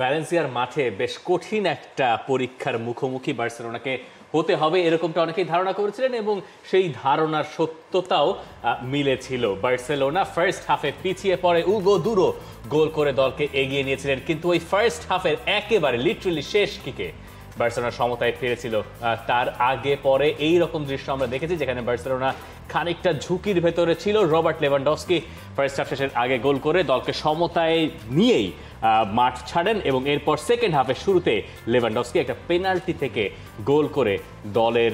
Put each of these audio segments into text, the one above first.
ভ্যালেন্সিয়ার মাঠে বেশ কঠিন একটা পরীক্ষার মুখোমুখি বার্সেলোনাকে হতে হবে এরকমটা অনেকেই ধারণা করেছিলেন এবং সেই ধারণার সত্যতাও মিলেছিল বার্সেলোনা ফার্স্ট হাফে পিছিয়ে পড়ে উগো দুরো গোল করে দলকে এগিয়ে নিয়েছিলেন কিন্তু ওই ফার্স্ট হাফের একেবারে লিটারেলি শেষ কিকে বার্সেলোনা সমতায় ফিরেছিল তার আগে পরে এই রকম দৃশ্য আমরা দেখেছি যেখানে বার্সেলোনা খানিকটা ঝুঁকির ভেতরে ছিল রবার্ট লেভানডস্কি ফার্স্ট হাফ শেষের আগে গোল করে দলকে সমতায় নিয়েই মাঠ ছাড়েন এবং এরপর সেকেন্ড হাফের শুরুতে লেভানডস্কি একটা পেনাল্টি থেকে গোল করে দলের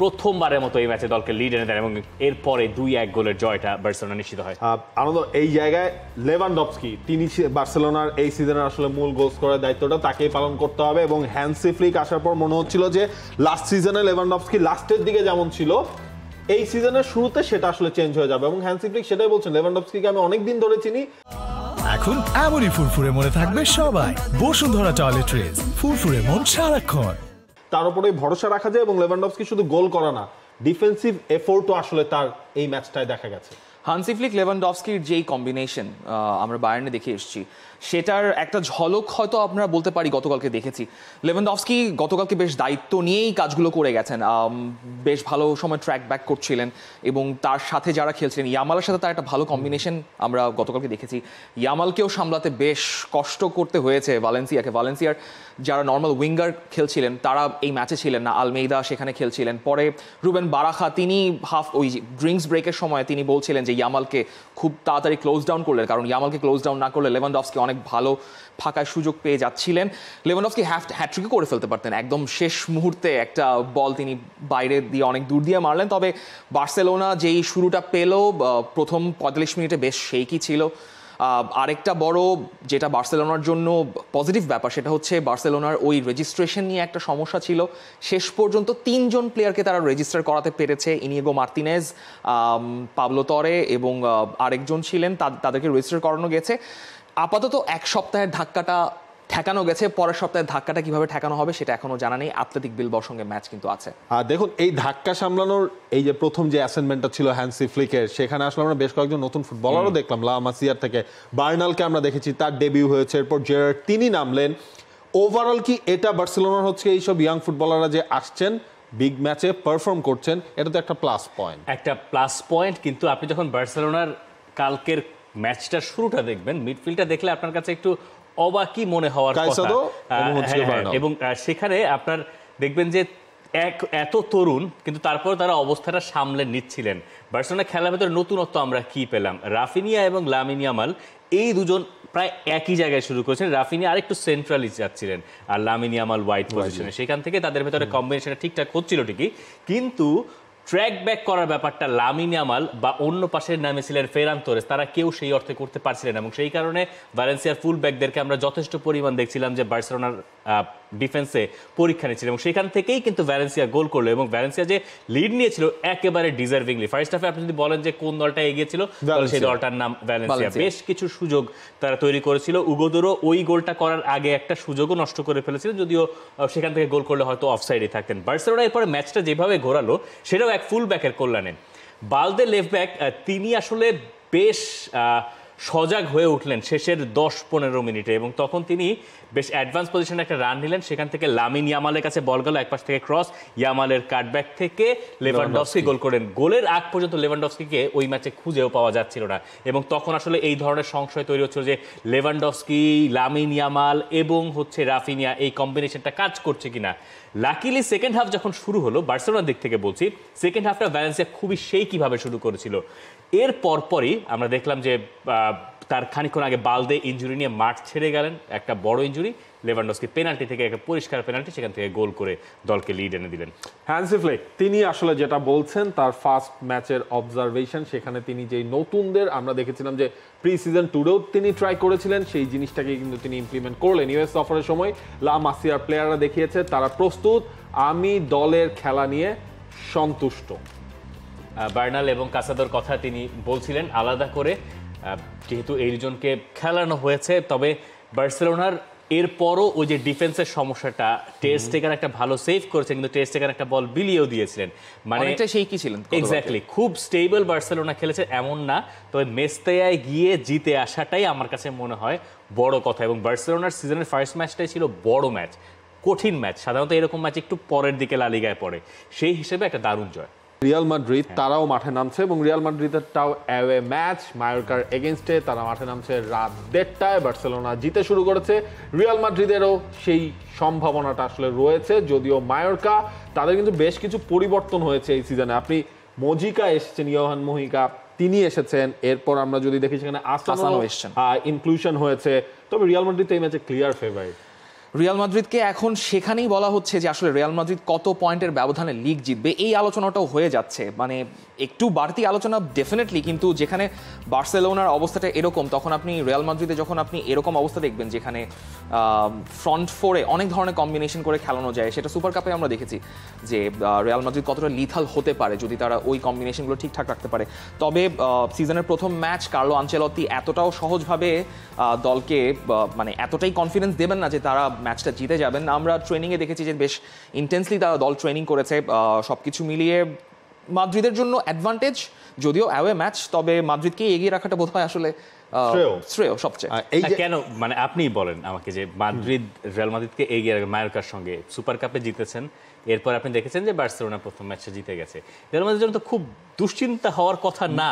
প্রথমবারের মতো এই ম্যাচে দলকে লিড এনে দেন এবং এরপরে দুই এক গোলের জয়টা বার্সেলোনা নিশ্চিত হয় আনন্দ এই জায়গায় লেভানডপস্কি তিনি বার্সেলোনার এই সিজনের আসলে মূল গোল করার দায়িত্বটা তাকেই পালন করতে হবে এবং হ্যান্সি ফ্লিক আসার পর মনে হচ্ছিল যে লাস্ট সিজনে লেভানডপস্কি লাস্টের দিকে যেমন ছিল এই সিজনের শুরুতে সেটা আসলে চেঞ্জ হয়ে যাবে এবং হ্যান্সি ফ্লিক সেটাই বলছেন লেভানডপস্কিকে আমি অনেক দিন ধরে চিনি এখন এমনই ফুরফুরে মনে থাকবে সবাই বসুন্ধরা টয়লেট রেস ফুরফুরে মন সারাক্ষণ তার উপরে ভরসা রাখা যায় এবং লেভানডফস্কি শুধু গোল করা না ডিফেন্সিভ এফোর্টও আসলে তার এই ম্যাচটায় দেখা গেছে হানসিফলিক লেভানডফস্কির যেই কম্বিনেশন আমরা বায়ার্নে দেখে এসেছি সেটার একটা ঝলক হয়তো আমরা বলতে পারি গতকালকে দেখেছি লেভানডফস্কি গতকালকে বেশ দায়িত্ব নিয়েই কাজগুলো করে গেছেন বেশ ভালো সময় ট্র্যাক ব্যাক করছিলেন এবং তার সাথে যারা খেলছিলেন ইয়ামালের সাথে তার একটা ভালো কম্বিনেশন আমরা গতকালকে দেখেছি ইয়ামালকেও সামলাতে বেশ কষ্ট করতে হয়েছে ভালেন্সিয়াকে ভালেন্সিয়ার যারা নর্মাল উইঙ্গার খেলছিলেন তারা এই ম্যাচে ছিলেন না আলমেইদা সেখানে খেলছিলেন পরে রুবেন বারাখা তিনি হাফ ওই ড্রিঙ্কস ব্রেকের সময় তিনি বলছিলেন যে যে ইয়ামালকে খুব তাড়াতাড়ি ক্লোজ ডাউন করলেন কারণ ইয়ামালকে ক্লোজ ডাউন না করলে লেভানডফসকে অনেক ভালো ফাঁকায় সুযোগ পেয়ে যাচ্ছিলেন লেভানডফসকে হ্যাফ হ্যাট্রিকও করে ফেলতে পারতেন একদম শেষ মুহূর্তে একটা বল তিনি বাইরে দিয়ে অনেক দূর দিয়ে মারলেন তবে বার্সেলোনা যেই শুরুটা পেল প্রথম পঁয়তাল্লিশ মিনিটে বেশ সেই কি ছিল আরেকটা বড় যেটা বার্সেলোনার জন্য পজিটিভ ব্যাপার সেটা হচ্ছে বার্সেলোনার ওই রেজিস্ট্রেশন নিয়ে একটা সমস্যা ছিল শেষ পর্যন্ত তিনজন প্লেয়ারকে তারা রেজিস্টার করাতে পেরেছে ইনিয়েগো মার্তিনেজ পাবলোতরে এবং আরেকজন ছিলেন তাদেরকে রেজিস্টার করানো গেছে আপাতত এক সপ্তাহের ধাক্কাটা ঠেকানো গেছে পরের সপ্তাহে ধাক্কাটা কিভাবে ঠেকানো হবে সেটা এখনও জানা নেই আথলেটিক বিলবাওর সঙ্গে ম্যাচ কিন্তু আছে আর দেখুন এই ধাক্কা সামলানোর এই যে প্রথম যে অ্যাসাইনমেন্টটা ছিল হ্যান্সি ফ্লিকের সেখানে আসলে আমরা বেশ কয়েকজন নতুন ফুটবলারও দেখলাম লামাসিয়ার থেকে বার্নালকে আমরা দেখেছি তার ডেবিউ হয়েছে এরপর জেরার্ড তিনি নামলেন ওভারঅল কি এটা বার্সেলোনার হচ্ছে এইসব ইয়াং ফুটবলাররা যে আসছেন বিগ ম্যাচে পারফর্ম করছেন এটা তো একটা প্লাস পয়েন্ট একটা প্লাস পয়েন্ট কিন্তু আপনি যখন বার্সেলোনার কালকের ম্যাচটা শুরুটা দেখবেন মিডফিল্ডটা দেখলে আপনার কাছে একটু অবাকি মনে হওয়ার কথা এবং হ্যাঁ, হ্যাঁ, সেখানে আপনার দেখবেন যে এক এত তরুণ কিন্তু তারপর তারা অবস্থাটা সামলে নিচ্ছিলেন বার্সেলোনা খেলার ভেতরে নতুনত্ব আমরা কি পেলাম রাফিনিয়া এবং লামিনিয়ামাল এই দুজন প্রায় একই জায়গায় শুরু করেছেন রাফিনি আরেকটু সেন্ট্রালি যাচ্ছিলেন আর লামিনি আমাল হোয়াইট পজিশনে সেখান থেকে তাদের ভেতরে কম্বিনেশনটা ঠিকঠাক হচ্ছিল ঠিকই কিন্তু ট্র্যাক ব্যাক করার ব্যাপারটা লামিন আমাল বা অন্য পাশের নামে ছিলেন ফেরান তোরেস তারা কেউ সেই অর্থে করতে পারছিলেন এবং সেই কারণে ভ্যালেন্সিয়ার ফুল ব্যাকদেরকে আমরা যথেষ্ট পরিমাণ দেখছিলাম যে বার্সেলোনার ডিফেন্সে পরীক্ষা নিয়েছিল এবং সেখান থেকেই কিন্তু ভ্যালেন্সিয়া গোল করলো এবং ভ্যালেন্সিয়া যে লিড নিয়েছিল একেবারে ডিজার্ভিংলি ফার্স্ট হাফে আপনি যদি বলেন যে কোন দলটা এগিয়েছিল তাহলে সেই দলটার নাম ভ্যালেন্সিয়া বেশ কিছু সুযোগ তারা তৈরি করেছিল উগোদরও ওই গোলটা করার আগে একটা সুযোগও নষ্ট করে ফেলেছিল যদিও সেখান থেকে গোল করলে হয়তো অফসাইডে থাকতেন বার্সেলোনা এরপরে ম্যাচটা যেভাবে ঘোরালো সেটাও এক ফুল ব্যাকের কল্যাণে বালদে লেফট ব্যাক তিনি আসলে বেশ সজাগ হয়ে উঠলেন শেষের দশ পনেরো মিনিটে এবং তখন তিনি বেশ অ্যাডভান্স পজিশনে একটা রান নিলেন সেখান থেকে লামিন ইয়ামালের কাছে বল গেল একপাশ থেকে ক্রস ইয়ামালের কাটব্যাক থেকে লেভানডফসকি গোল করেন গোলের আগ পর্যন্ত লেভানডফস্কিকে ওই ম্যাচে খুঁজেও পাওয়া যাচ্ছিল না এবং তখন আসলে এই ধরনের সংশয় তৈরি হচ্ছিল যে লেভানডফস্কি লামিন ইয়ামাল এবং হচ্ছে রাফিনিয়া এই কম্বিনেশনটা কাজ করছে কিনা লাকিলি সেকেন্ড হাফ যখন শুরু হলো বার্সেলোনার দিক থেকে বলছি সেকেন্ড হাফটা ভ্যালেন্সিয়া খুবই সেই কীভাবে শুরু করেছিল এর পরপরই আমরা দেখলাম যে তার খানিক্ষণ আগে বালদে ইঞ্জুরি নিয়ে মাঠ ছেড়ে গেলেন একটা বড় ইঞ্জুরি লেভানডস্কি পেনাল্টি থেকে একটা পরিষ্কার পেনাল্টি সেখান থেকে গোল করে দলকে লিড এনে দিলেন হ্যান্সিফ্লে তিনি আসলে যেটা বলছেন তার ফার্স্ট ম্যাচের অবজারভেশন সেখানে তিনি যেই নতুনদের আমরা দেখেছিলাম যে প্রি সিজন টুরেও তিনি ট্রাই করেছিলেন সেই জিনিসটাকে কিন্তু তিনি ইমপ্লিমেন্ট করলেন ইউএস সফরের সময় লা মাসিয়ার প্লেয়াররা দেখিয়েছে তারা প্রস্তুত আমি দলের খেলা নিয়ে সন্তুষ্ট বার্নাল এবং কাসাদোর কথা তিনি বলছিলেন আলাদা করে যেহেতু এই দুজনকে খেলানো হয়েছে তবে বার্সেলোনার এরপরও ওই যে ডিফেন্সের সমস্যাটা টেস্ট টেকার একটা ভালো সেভ করেছে কিন্তু টেস্ট টেকার একটা বল বিলিয়েও দিয়েছিলেন মানে এটা সেই কি ছিলেন এক্স্যাক্টলি খুব স্টেবল বার্সেলোনা খেলেছে এমন না তবে মেস্তেয়ায় গিয়ে জিতে আসাটাই আমার কাছে মনে হয় বড় কথা এবং বার্সেলোনার সিজনের ফার্স্ট ম্যাচটাই ছিল বড় ম্যাচ কঠিন ম্যাচ সাধারণত এরকম ম্যাচ একটু পরের দিকে লালিগায় পড়ে সেই হিসেবে একটা দারুণ জয় রিয়াল মাদ্রিদ তারাও মাঠে নামছে এবং রিয়াল মাদ্রিদেরটাও অ্যাওয়ে ম্যাচ মায়োরকার এগেনস্টে তারা মাঠে নামছে রাত দেড়টায় বার্সেলোনা জিতে শুরু করেছে রিয়াল মাদ্রিদেরও সেই সম্ভাবনাটা আসলে রয়েছে যদিও মায়োরকা তাদের কিন্তু বেশ কিছু পরিবর্তন হয়েছে এই সিজনে আপনি মজিকা এসেছেন ইয়োহান মহিকা তিনি এসেছেন এরপর আমরা যদি দেখি সেখানে আসানো ইনক্লুশন হয়েছে তবে রিয়াল মাদ্রিদ এই ম্যাচে ক্লিয়ার ফেভারিট রিয়াল মাদ্রিদকে এখন সেখানেই বলা হচ্ছে যে আসলে রিয়াল মাদ্রিদ কত পয়েন্টের ব্যবধানে লিগ জিতবে এই আলোচনাটাও হয়ে যাচ্ছে মানে একটু বাড়তি আলোচনা ডেফিনেটলি কিন্তু যেখানে বার্সেলোনার অবস্থাটা এরকম তখন আপনি রিয়াল মাদ্রিদে যখন আপনি এরকম অবস্থা দেখবেন যেখানে ফ্রন্ট ফোরে অনেক ধরনের কম্বিনেশন করে খেলানো যায় সেটা সুপার কাপে আমরা দেখেছি যে রিয়াল মাদ্রিদ কতটা লিথাল হতে পারে যদি তারা ওই কম্বিনেশনগুলো ঠিকঠাক রাখতে পারে তবে সিজনের প্রথম ম্যাচ কার্লো আঞ্চেলতি এতটাও সহজভাবে দলকে মানে এতটাই কনফিডেন্স দেবেন না যে তারা ম্যাচটা জিতে যাবেন আমরা ট্রেনিংয়ে দেখেছি যে বেশ ইন্টেন্সলি তারা দল ট্রেনিং করেছে সব কিছু মিলিয়ে মাদ্রিদের জন্য অ্যাডভান্টেজ যদিও অ্যাওয়ে ম্যাচ তবে মাদ্রিদকে এগিয়ে রাখাটা বোধ হয় আসলে শ্রেয় সবচেয়ে এই কেন মানে বলেন আমাকে যে মাদ্রিদ রিয়াল মাদ্রিদকে এগিয়ে রাখবে সঙ্গে সুপার কাপে জিতেছেন এরপর আপনি দেখেছেন যে বার্সেলোনা প্রথম ম্যাচে জিতে গেছে রিয়াল মাদ্রিদের জন্য তো খুব দুশ্চিন্তা হওয়ার কথা না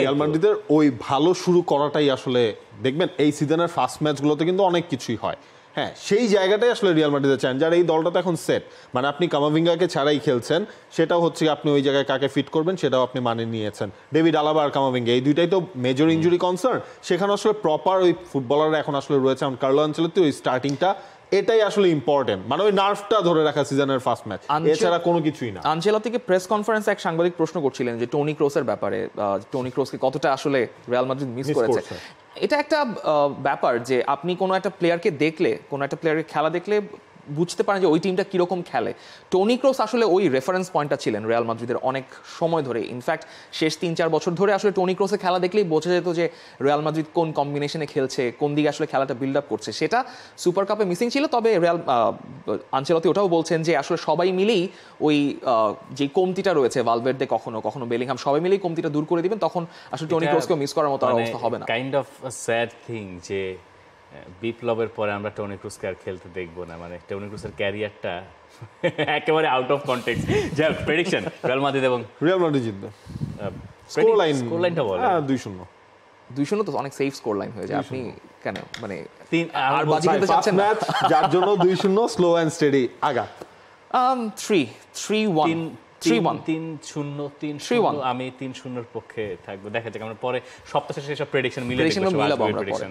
রিয়াল মাদ্রিদের ওই ভালো শুরু করাটাই আসলে দেখবেন এই সিজনের ফার্স্ট ম্যাচগুলোতে কিন্তু অনেক কিছুই হয় হ্যাঁ সেই জায়গাটাই আসলে রিয়াল মাটিতে চান যার এই দলটা তো এখন সেট মানে আপনি কামাভিঙ্গাকে ছাড়াই খেলছেন সেটাও হচ্ছে আপনি ওই জায়গায় কাকে ফিট করবেন সেটাও আপনি মানে নিয়েছেন ডেভিড আলাবা আর কামাভিঙ্গা এই দুইটাই তো মেজর ইঞ্জুরি কনসার্ন সেখানে আসলে প্রপার ওই ফুটবলাররা এখন আসলে রয়েছে কার্লো আঞ্চলের তো ওই স্টার্টিংটা এটাই আসলে ইম্পর্টেন্ট মানে ওই নার্ভটা ধরে রাখা সিজনের ফার্স্ট ম্যাচ এছাড়া কোনো কিছুই না আনচেলা থেকে প্রেস কনফারেন্স এক সাংবাদিক প্রশ্ন করছিলেন যে টনি ক্রোসের ব্যাপারে টনি ক্রোসকে কতটা আসলে রিয়াল মাদ্রিদ মিস করেছে এটা একটা ব্যাপার যে আপনি কোনো একটা প্লেয়ারকে দেখলে কোনো একটা প্লেয়ারের খেলা দেখলে বুঝতে পারেন যে ওই টিমটা কীরকম খেলে টনি ক্রোস আসলে ওই রেফারেন্স পয়েন্টটা ছিলেন রিয়াল মাদ্রিদের অনেক সময় ধরে ইনফ্যাক্ট শেষ তিন চার বছর ধরে আসলে টনি ক্রোসে খেলা দেখলেই বোঝা যেত যে রিয়াল মাদ্রিদ কোন কম্বিনেশনে খেলছে কোন দিকে আসলে খেলাটা বিল্ড আপ করছে সেটা সুপার কাপে মিসিং ছিল তবে রিয়াল আঞ্চলতি ওটাও বলছেন যে আসলে সবাই মিলেই ওই যে কমতিটা রয়েছে ভালভেরদে কখনো কখনো বেলিংহাম সবাই মিলেই কমতিটা দূর করে দিবেন তখন আসলে টনি ক্রোসকেও মিস করার মতো মানে অবস্থা হবে না কাইন্ড অফ স্যাড থিং যে বিপ্লবের পরে আমরা টনি ক্রুজকে আর খেলতে দেখবো না মানে টনি ক্রুজের ক্যারিয়ারটা একেবারে আউট অফ কন্টেক্স যা প্রেডিকশন রিয়াল মাদ্রিদ এবং রিয়াল মাদ্রিদ জিতবে স্কোর লাইন স্কোর লাইনটা বল 2 0 2 0 তো অনেক সেফ স্কোর লাইন হয়ে যায় আপনি কেন মানে তিন আর বাজি খেলতে চাচ্ছেন না যার জন্য 2 0 স্লো এন্ড স্টেডি আগা আম 3 3 1 আমি তিন শূন্যের পক্ষে থাকবো দেখা যাক আমরা পরে সপ্তাহ শেষে সব প্রেডিকশন মিলে প্রেডিকশন